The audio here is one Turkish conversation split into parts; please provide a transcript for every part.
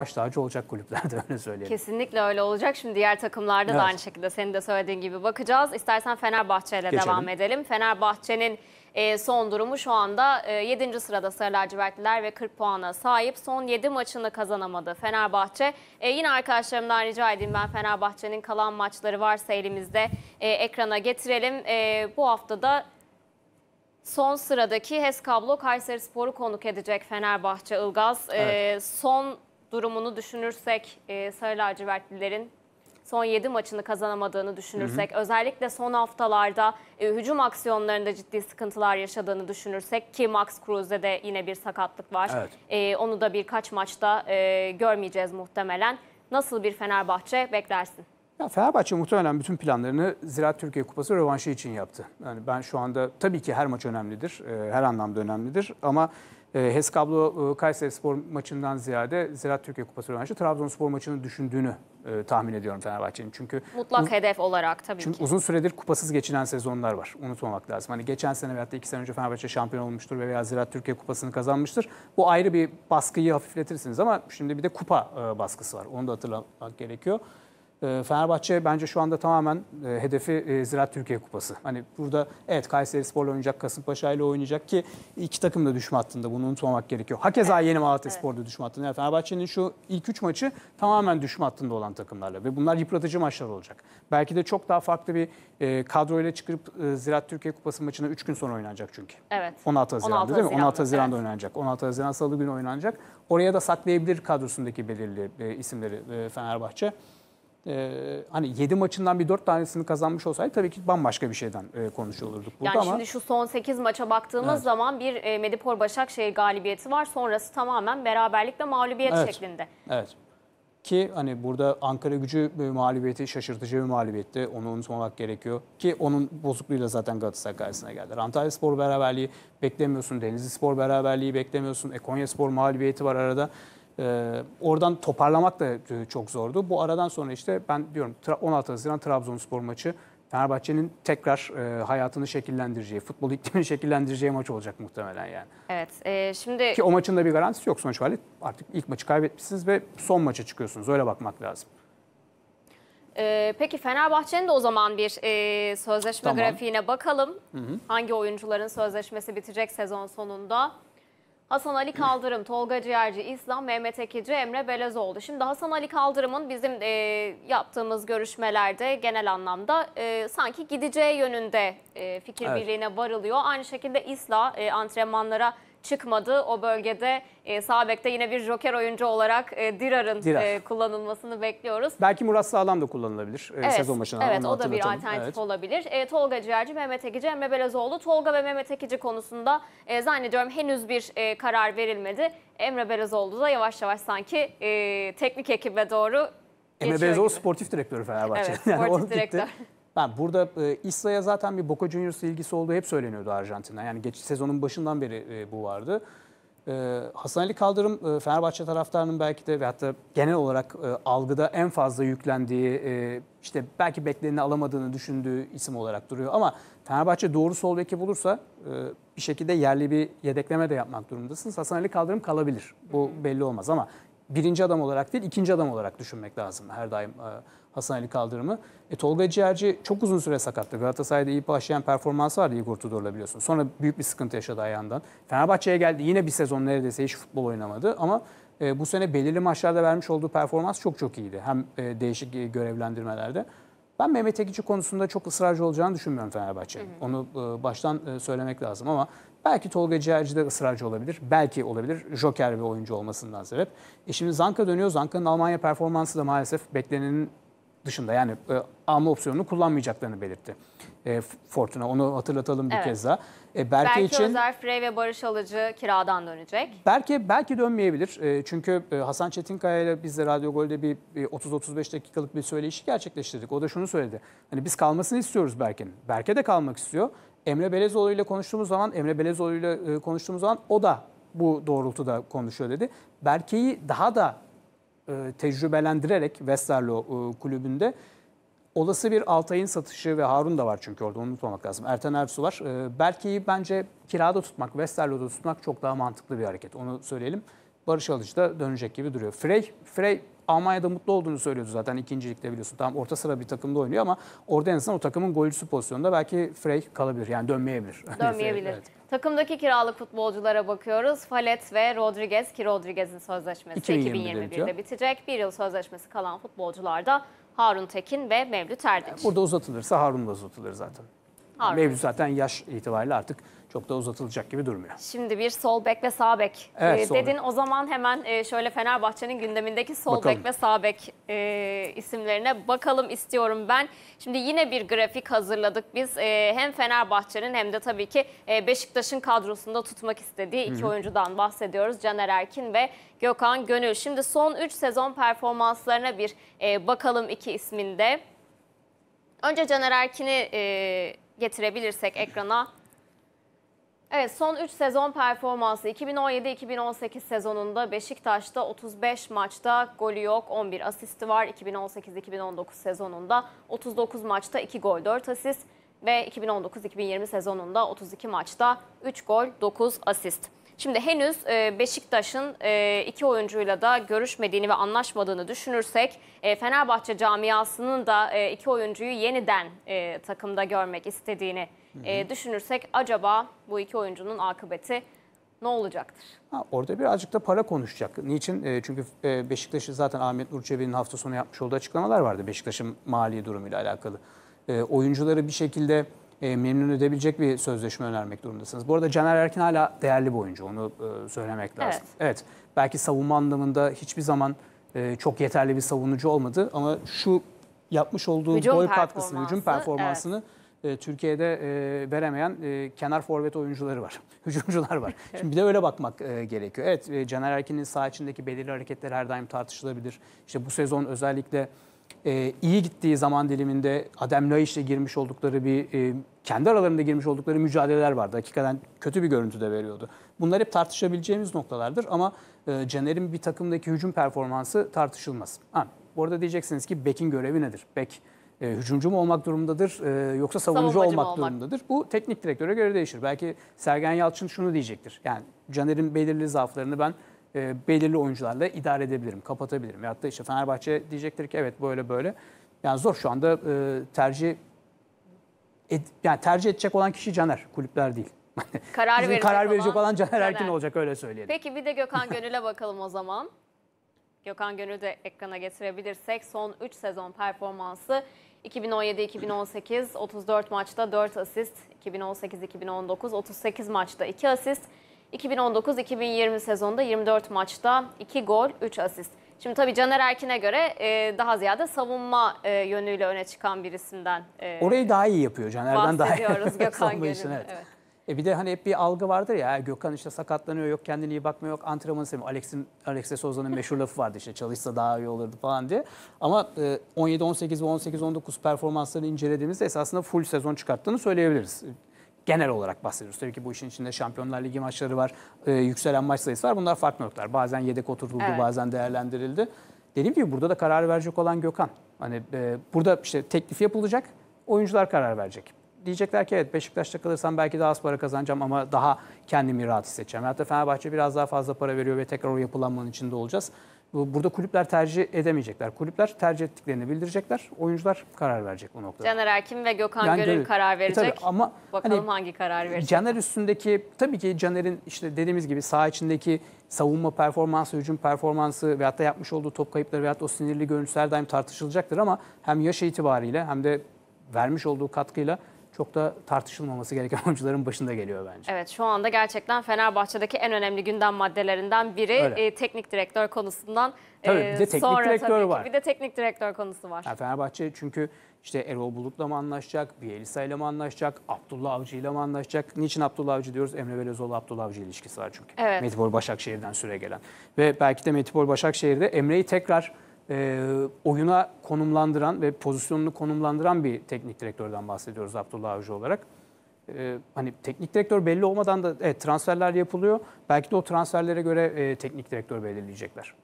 baş tacı olacak kulüplerde öyle söyleyelim. Kesinlikle öyle olacak. Şimdi diğer takımlarda evet. da aynı şekilde senin de söylediğin gibi bakacağız. İstersen Fenerbahçe ile devam edelim. Fenerbahçe'nin e, son durumu şu anda e, 7. sırada Sarı Lacivertliler ve 40 puana sahip. Son 7 maçını kazanamadı Fenerbahçe. E, yine arkadaşlarımdan rica edeyim ben Fenerbahçe'nin kalan maçları varsa elimizde e, ekrana getirelim. bu hafta da Son sıradaki HES Kablo Kayseri Spor'u konuk edecek Fenerbahçe Ilgaz. Evet. E, son durumunu düşünürsek e, Sarı Lacivertlilerin son 7 maçını kazanamadığını düşünürsek, hı hı. özellikle son haftalarda e, hücum aksiyonlarında ciddi sıkıntılar yaşadığını düşünürsek ki Max Cruz'de de yine bir sakatlık var. Evet. E, onu da birkaç maçta e, görmeyeceğiz muhtemelen. Nasıl bir Fenerbahçe beklersin? Ya Fenerbahçe muhtemelen bütün planlarını Ziraat Türkiye Kupası rövanşı için yaptı. Yani ben şu anda tabii ki her maç önemlidir, e, her anlamda önemlidir ama e, HES Kablo e, Kayseri Spor maçından ziyade Ziraat Türkiye Kupası rövanşı Trabzonspor maçını düşündüğünü e, tahmin ediyorum Fenerbahçe'nin. Çünkü mutlak uz- hedef olarak tabii çünkü ki. uzun süredir kupasız geçinen sezonlar var. Unutmamak lazım. Hani geçen sene veyahut da iki sene önce Fenerbahçe şampiyon olmuştur veya Ziraat Türkiye Kupası'nı kazanmıştır. Bu ayrı bir baskıyı hafifletirsiniz ama şimdi bir de kupa e, baskısı var. Onu da hatırlamak gerekiyor. Ee, Fenerbahçe bence şu anda tamamen e, hedefi e, Ziraat Türkiye Kupası. Hani burada evet Kayseri Spor'la oynayacak, Kasımpaşa ile oynayacak ki iki takım da düşme hattında bunu unutmamak gerekiyor. Hakeza yeni Malatya evet. Spor'da düşme hattında. Yani Fenerbahçe'nin şu ilk üç maçı tamamen düşme hattında olan takımlarla ve bunlar yıpratıcı maçlar olacak. Belki de çok daha farklı bir e, kadroyla çıkıp Ziraat Türkiye Kupası maçına üç gün sonra oynanacak çünkü. Evet. 16 Haziran'da değil mi? 16 Haziran'da evet. oynanacak. 16 Haziran Salı günü oynanacak. Oraya da saklayabilir kadrosundaki belirli isimleri Fenerbahçe e, hani 7 maçından bir 4 tanesini kazanmış olsaydı tabii ki bambaşka bir şeyden e, konuşuyor olurduk burada yani ama. şimdi şu son 8 maça baktığımız evet. zaman bir e, Medipol Başakşehir galibiyeti var. Sonrası tamamen beraberlik ve mağlubiyet evet. şeklinde. Evet. Ki hani burada Ankara gücü mağlubiyeti şaşırtıcı bir mağlubiyetti. Onu unutmamak gerekiyor. Ki onun bozukluğuyla zaten Galatasaray karşısına geldiler. Antalya Spor beraberliği beklemiyorsun. Denizli Spor beraberliği beklemiyorsun. E, Konya Spor mağlubiyeti var arada. Ee, oradan toparlamak da e, çok zordu. Bu aradan sonra işte ben diyorum 16 Haziran Trabzonspor maçı Fenerbahçe'nin tekrar e, hayatını şekillendireceği, futbol iklimini şekillendireceği maç olacak muhtemelen yani. Evet. E, şimdi Ki o maçın da bir garantisi yok sonuç hali. Artık ilk maçı kaybetmişsiniz ve son maça çıkıyorsunuz. Öyle bakmak lazım. E, peki Fenerbahçe'nin de o zaman bir e, sözleşme tamam. grafiğine bakalım. Hı hı. Hangi oyuncuların sözleşmesi bitecek sezon sonunda? Hasan Ali Kaldırım, Tolga Ciğerci, İslam, Mehmet Ekici, Emre Belezoğlu. Şimdi Hasan Ali Kaldırım'ın bizim e, yaptığımız görüşmelerde genel anlamda e, sanki gideceği yönünde e, fikir evet. birliğine varılıyor. Aynı şekilde İsla e, antrenmanlara çıkmadı. O bölgede e, sağ yine bir joker oyuncu olarak e, Dirar'ın e, Dirar. e, kullanılmasını bekliyoruz. Belki Murat Sağlam da kullanılabilir e, evet, sezon başına. Evet o da bir alternatif evet. olabilir. E, Tolga Ciğerci, Mehmet Ekici, Emre Belezoğlu. Tolga ve Mehmet Ekici konusunda e, zannediyorum henüz bir e, karar verilmedi. Emre Belezoğlu da yavaş yavaş sanki e, teknik ekibe doğru Emre Belezoğlu sportif direktörü Fenerbahçe. Evet sportif direktör. Ben burada e, İsa'ya zaten bir Boca Juniors'la ilgisi olduğu hep söyleniyordu Arjantin'den. Yani geç sezonun başından beri e, bu vardı. E, Hasan Ali Kaldırım e, Fenerbahçe taraftarının belki de ve hatta genel olarak e, algıda en fazla yüklendiği, e, işte belki bekleneni alamadığını düşündüğü isim olarak duruyor. Ama Fenerbahçe doğru sol beki bulursa e, bir şekilde yerli bir yedekleme de yapmak durumundasınız. Hasan Ali Kaldırım kalabilir. Bu belli olmaz ama birinci adam olarak değil ikinci adam olarak düşünmek lazım her daim e, Hasan Ali Kaldırım'ı. E, Tolga Ciğerci çok uzun süre sakattı. Galatasaray'da iyi başlayan performansı vardı Igor Tudor'la biliyorsun. Sonra büyük bir sıkıntı yaşadı ayağından. Fenerbahçe'ye geldi yine bir sezon neredeyse hiç futbol oynamadı ama e, bu sene belirli maçlarda vermiş olduğu performans çok çok iyiydi. Hem e, değişik e, görevlendirmelerde. Ben Mehmet Ekici konusunda çok ısrarcı olacağını düşünmüyorum Fenerbahçe'nin. Onu e, baştan e, söylemek lazım ama belki Tolga Ciğerci de ısrarcı olabilir. Belki olabilir. Joker bir oyuncu olmasından sebep. E şimdi Zanka dönüyor. Zanka'nın Almanya performansı da maalesef beklenenin dışında yani e, alma opsiyonunu kullanmayacaklarını belirtti e, Fortuna. Onu hatırlatalım bir evet. kez daha. E, Berke, Berke için Özer, Frey ve Barış Alıcı kiradan dönecek. Belki belki dönmeyebilir. E, çünkü e, Hasan Çetinkaya ile biz de Radyo Gol'de bir e, 30-35 dakikalık bir söyleşi gerçekleştirdik. O da şunu söyledi. Hani biz kalmasını istiyoruz Berke'nin. Berke de kalmak istiyor. Emre Belezoğlu ile konuştuğumuz zaman, Emre Belezoğlu ile e, konuştuğumuz zaman o da bu doğrultuda konuşuyor dedi. Berke'yi daha da e, tecrübelendirerek Westerlo e, kulübünde olası bir Altay'ın satışı ve Harun da var çünkü orada unutmamak lazım. Erten Ersu var. E, belki bence kirada tutmak, Westerlo'da tutmak çok daha mantıklı bir hareket. Onu söyleyelim. Barış Alış da dönecek gibi duruyor. Frey, Frey Almanya'da mutlu olduğunu söylüyordu zaten ikincilikte biliyorsun. tam orta sıra bir takımda oynuyor ama orada en azından o takımın golcüsü pozisyonunda belki Frey kalabilir. Yani dönmeyebilir. Dönmeyebilir. evet. Takımdaki kiralık futbolculara bakıyoruz. Falet ve Rodriguez ki Rodriguez'in sözleşmesi 2021'de, 2021'de bitecek. Bir yıl sözleşmesi kalan futbolcular da Harun Tekin ve Mevlüt Erdinç. Burada uzatılırsa Harun da uzatılır zaten. Harun. Mevzu zaten yaş itibariyle artık çok da uzatılacak gibi durmuyor. Şimdi bir sol bek ve sağ bek evet, e, dedin. Bek. O zaman hemen e, şöyle Fenerbahçe'nin gündemindeki sol bakalım. bek ve sağ bek e, isimlerine bakalım istiyorum ben. Şimdi yine bir grafik hazırladık biz. hem Fenerbahçe'nin hem de tabii ki Beşiktaş'ın kadrosunda tutmak istediği iki Hı -hı. oyuncudan bahsediyoruz. Caner Erkin ve Gökhan Gönül. Şimdi son 3 sezon performanslarına bir bakalım iki isminde. Önce Caner Erkin'i getirebilirsek ekrana. Evet son 3 sezon performansı 2017-2018 sezonunda Beşiktaş'ta 35 maçta golü yok 11 asisti var. 2018-2019 sezonunda 39 maçta 2 gol 4 asist ve 2019-2020 sezonunda 32 maçta 3 gol 9 asist. Şimdi henüz e, Beşiktaş'ın e, iki oyuncuyla da görüşmediğini ve anlaşmadığını düşünürsek e, Fenerbahçe camiasının da iki oyuncuyu yeniden takımda görmek istediğini düşünürsek acaba bu iki oyuncunun akıbeti ne olacaktır? Ha, orada birazcık da para konuşacak. Niçin? çünkü e, Beşiktaş'ı zaten Ahmet Nur hafta sonu yapmış olduğu açıklamalar vardı. Beşiktaş'ın mali durumuyla alakalı. oyuncuları bir şekilde e, memnun edebilecek bir sözleşme önermek durumundasınız. Bu arada Caner Erkin hala değerli bir oyuncu. Onu e, söylemek lazım. Evet. evet. Belki savunma anlamında hiçbir zaman e, çok yeterli bir savunucu olmadı ama şu yapmış olduğu hücum boy katkısını, hücum performansını evet. Türkiye'de veremeyen kenar forvet oyuncuları var. Hücumcular var. Şimdi bir de öyle bakmak gerekiyor. Evet Caner Erkin'in saha içindeki belirli hareketler her daim tartışılabilir. İşte bu sezon özellikle e, iyi gittiği zaman diliminde Adem ile girmiş oldukları bir e, kendi aralarında girmiş oldukları mücadeleler vardı. Hakikaten kötü bir görüntü de veriyordu. Bunlar hep tartışabileceğimiz noktalardır ama e, Caner'in bir takımdaki hücum performansı tartışılmaz. Ha, bu arada diyeceksiniz ki Beck'in görevi nedir? Beck e, hücumcu mu olmak durumundadır e, yoksa savunucu olmak, olmak durumundadır? Bu teknik direktöre göre değişir. Belki Sergen Yalçın şunu diyecektir. Yani Caner'in belirli zaaflarını ben e, belirli oyuncularla idare edebilirim, kapatabilirim. Ya da işte Fenerbahçe diyecektir ki evet böyle böyle. Yani zor şu anda e, tercih ed, yani tercih edecek olan kişi Caner, kulüpler değil. karar, verecek, karar verecek olan, olan Caner, Caner Erkin olacak öyle söyleyelim. Peki bir de Gökhan Gönül'e bakalım o zaman. Gökhan Gönül de ekrana getirebilirsek son 3 sezon performansı 2017-2018 34 maçta 4 asist, 2018-2019 38 maçta 2 asist, 2019-2020 sezonda 24 maçta 2 gol 3 asist. Şimdi tabii Caner Erkin'e göre e, daha ziyade savunma e, yönüyle öne çıkan birisinden e, Orayı daha iyi yapıyor Caner'den daha iyi. Bahsediyoruz Gökhan Savunma evet. Evet. E bir de hani hep bir algı vardır ya Gökhan işte sakatlanıyor yok kendini iyi bakmıyor yok antrenmanı sevmiyor. Alex'in Alex de Souza'nın meşhur lafı vardı işte çalışsa daha iyi olurdu falan diye. Ama 17 e, 18 ve 18 19 performanslarını incelediğimizde esasında full sezon çıkarttığını söyleyebiliriz genel olarak bahsediyoruz. Tabii ki bu işin içinde Şampiyonlar Ligi maçları var, e, yükselen maç sayısı var. Bunlar farklı noktalar. Bazen yedek oturuldu, evet. bazen değerlendirildi. Dediğim gibi burada da karar verecek olan Gökhan. Hani e, burada işte teklif yapılacak, oyuncular karar verecek diyecekler ki evet Beşiktaş'ta kalırsam belki daha az para kazanacağım ama daha kendimi rahat hissedeceğim. Hatta Fenerbahçe biraz daha fazla para veriyor ve tekrar o yapılanmanın içinde olacağız. Burada kulüpler tercih edemeyecekler. Kulüpler tercih ettiklerini bildirecekler. Oyuncular karar verecek bu noktada. Caner Erkin ve Gökhan yani Gönül, karar verecek. E tabii ama Bakalım hani, hangi karar verecek. Caner üstündeki tabii ki Caner'in işte dediğimiz gibi saha içindeki savunma performansı, hücum performansı veyahut da yapmış olduğu top kayıpları veyahut da o sinirli görüntüsü her daim tartışılacaktır ama hem yaş itibariyle hem de vermiş olduğu katkıyla çok da tartışılmaması gereken oyuncuların başında geliyor bence. Evet şu anda gerçekten Fenerbahçe'deki en önemli gündem maddelerinden biri e, teknik direktör konusundan e, tabii, bir de teknik sonra direktör tabii ki var. bir de teknik direktör konusu var. Yani Fenerbahçe çünkü işte Erol Bulut'la mı anlaşacak, Bielisa ile mi anlaşacak, Abdullah Avcı ile mi anlaşacak? Niçin Abdullah Avcı diyoruz? Emre Belözoğlu Abdullah Avcı ilişkisi var çünkü. Evet. Metipol Başakşehir'den süre gelen. Ve belki de Metipol Başakşehir'de Emre'yi tekrar e, oyuna konumlandıran ve pozisyonunu konumlandıran bir teknik direktörden bahsediyoruz Abdullah Avcı olarak. E, hani teknik direktör belli olmadan da evet, transferler yapılıyor. Belki de o transferlere göre e, teknik direktör belirleyecekler.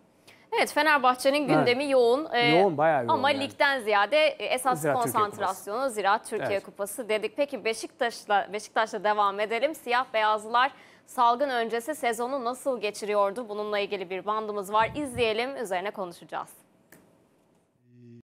Evet Fenerbahçe'nin gündemi evet. yoğun. E, yoğun bayağı yoğun. Ama yani. ligden ziyade e, esas Ziraat konsantrasyonu Kupası. Ziraat Türkiye evet. Kupası dedik. Peki Beşiktaş'la Beşiktaş'la devam edelim. Siyah beyazlılar salgın öncesi sezonu nasıl geçiriyordu? Bununla ilgili bir bandımız var. İzleyelim, üzerine konuşacağız.